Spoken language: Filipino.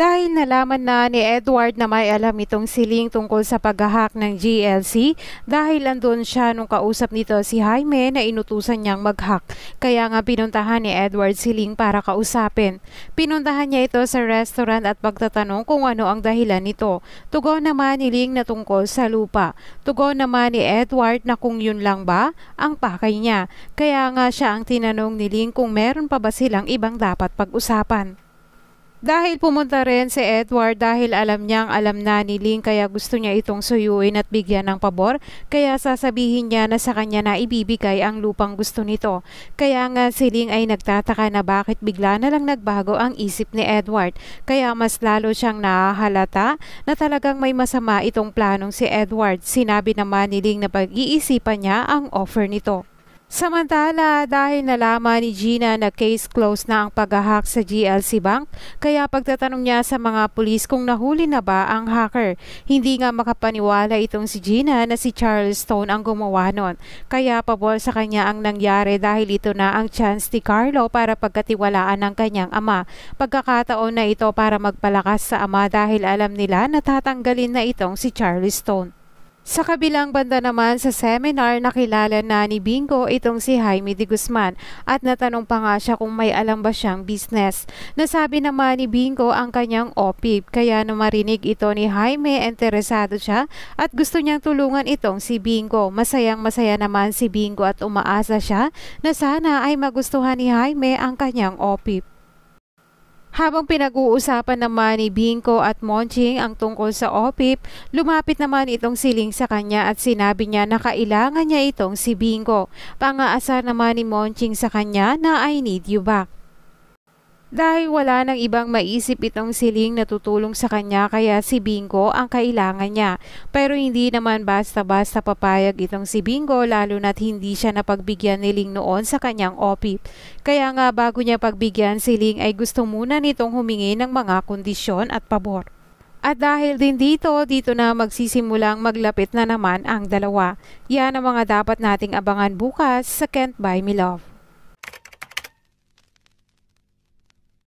Dahil nalaman na ni Edward na may alam itong siling tungkol sa paghahak ng GLC dahil andun siya nung kausap nito si Jaime na inutusan niyang maghack. Kaya nga pinuntahan ni Edward siling para kausapin. Pinuntahan niya ito sa restaurant at pagtatanong kung ano ang dahilan nito. Tugaw naman ni Ling na tungkol sa lupa. Tugaw naman ni Edward na kung yun lang ba ang pakay niya. Kaya nga siya ang tinanong ni Ling kung meron pa ba silang ibang dapat pag-usapan. Dahil pumunta rin si Edward dahil alam niyang alam na ni Ling kaya gusto niya itong suyuin at bigyan ng pabor kaya sasabihin niya na sa kanya na ibibigay ang lupang gusto nito. Kaya nga si Ling ay nagtataka na bakit bigla na lang nagbago ang isip ni Edward kaya mas lalo siyang nahahalata na talagang may masama itong planong si Edward. Sinabi naman ni Ling na pag-iisipan niya ang offer nito. Samantala, dahil nalaman ni Gina na case closed na ang pag-hack sa GLC Bank, kaya pagtatanong niya sa mga pulis kung nahuli na ba ang hacker. Hindi nga makapaniwala itong si Gina na si Charles Stone ang gumawa nun. Kaya pabol sa kanya ang nangyari dahil ito na ang chance ni Carlo para pagkatiwalaan ng kanyang ama. Pagkakataon na ito para magpalakas sa ama dahil alam nila na tatanggalin na itong si Charles Stone. Sa kabilang banda naman sa seminar, nakilala na ni Bingo itong si Jaime de Guzman at natanong pa nga siya kung may alam ba siyang business. Nasabi naman ni Bingo ang kanyang OPIP kaya nung marinig ito ni Jaime, interesado siya at gusto niyang tulungan itong si Bingo. Masayang masaya naman si Bingo at umaasa siya na sana ay magustuhan ni Jaime ang kanyang OPIP. Habang pinag-uusapan naman ni Bingko at Monching ang tungkol sa OPIP, lumapit naman itong siling sa kanya at sinabi niya na kailangan niya itong si Bingko. Pangaasar naman ni Monching sa kanya na I need you back. Dahil wala nang ibang maisip itong siling na tutulong sa kanya kaya si Bingo ang kailangan niya. Pero hindi naman basta-basta papayag itong si Bingo lalo na't hindi siya napagbigyan ni Ling noon sa kanyang OPIP. Kaya nga bago niya pagbigyan si Ling ay gusto muna nitong humingi ng mga kondisyon at pabor. At dahil din dito, dito na magsisimulang maglapit na naman ang dalawa. Yan ang mga dapat nating abangan bukas sa Kent by Me Love.